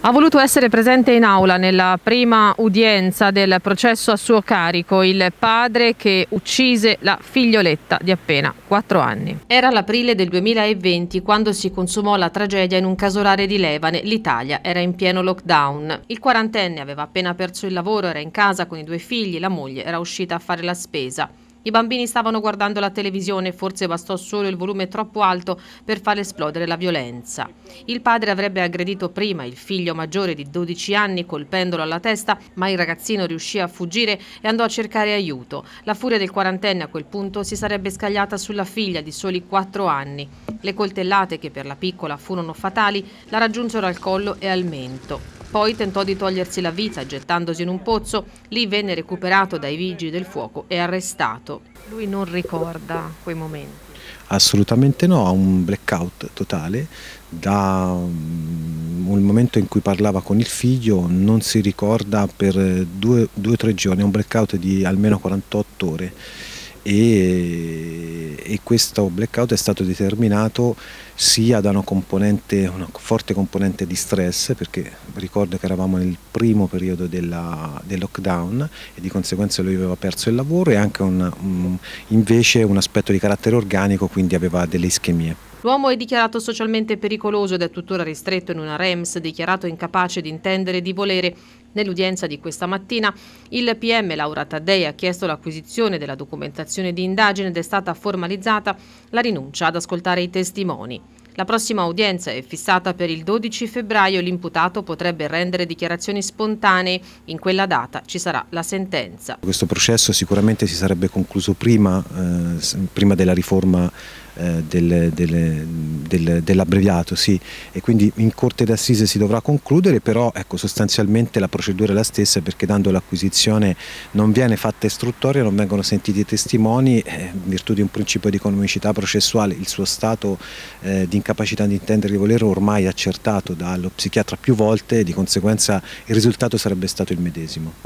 Ha voluto essere presente in aula nella prima udienza del processo a suo carico il padre che uccise la figlioletta di appena 4 anni. Era l'aprile del 2020 quando si consumò la tragedia in un casolare di Levane. L'Italia era in pieno lockdown. Il quarantenne aveva appena perso il lavoro, era in casa con i due figli, la moglie era uscita a fare la spesa. I bambini stavano guardando la televisione e forse bastò solo il volume troppo alto per far esplodere la violenza. Il padre avrebbe aggredito prima il figlio maggiore di 12 anni colpendolo alla testa, ma il ragazzino riuscì a fuggire e andò a cercare aiuto. La furia del quarantenne a quel punto si sarebbe scagliata sulla figlia di soli 4 anni. Le coltellate che per la piccola furono fatali la raggiunsero al collo e al mento. Poi tentò di togliersi la vita gettandosi in un pozzo, lì venne recuperato dai vigili del fuoco e arrestato. Lui non ricorda quei momenti. Assolutamente no, ha un blackout totale, da mm, un momento in cui parlava con il figlio non si ricorda per due o tre giorni, è un blackout di almeno 48 ore e, e, questo blackout è stato determinato sia da una, componente, una forte componente di stress, perché ricordo che eravamo nel primo periodo della, del lockdown e di conseguenza lui aveva perso il lavoro e anche un, un, invece un aspetto di carattere organico, quindi aveva delle ischemie. L'uomo è dichiarato socialmente pericoloso ed è tuttora ristretto in una REMS, dichiarato incapace di intendere e di volere. Nell'udienza di questa mattina il PM Laura Taddei ha chiesto l'acquisizione della documentazione di indagine ed è stata formalizzata la rinuncia ad ascoltare i testimoni. La prossima udienza è fissata per il 12 febbraio. L'imputato potrebbe rendere dichiarazioni spontanee. In quella data ci sarà la sentenza. Questo processo sicuramente si sarebbe concluso prima, eh, prima della riforma eh, del, del, del, dell'abbreviato, sì. E quindi in Corte d'Assise si dovrà concludere, però ecco, sostanzialmente la procedura è la stessa perché dando l'acquisizione non viene fatta istruttoria, non vengono sentiti i testimoni, eh, in virtù di un principio di economicità processuale, il suo stato eh, di incapacità di intendere di volere ormai accertato dallo psichiatra più volte, di conseguenza il risultato sarebbe stato il medesimo.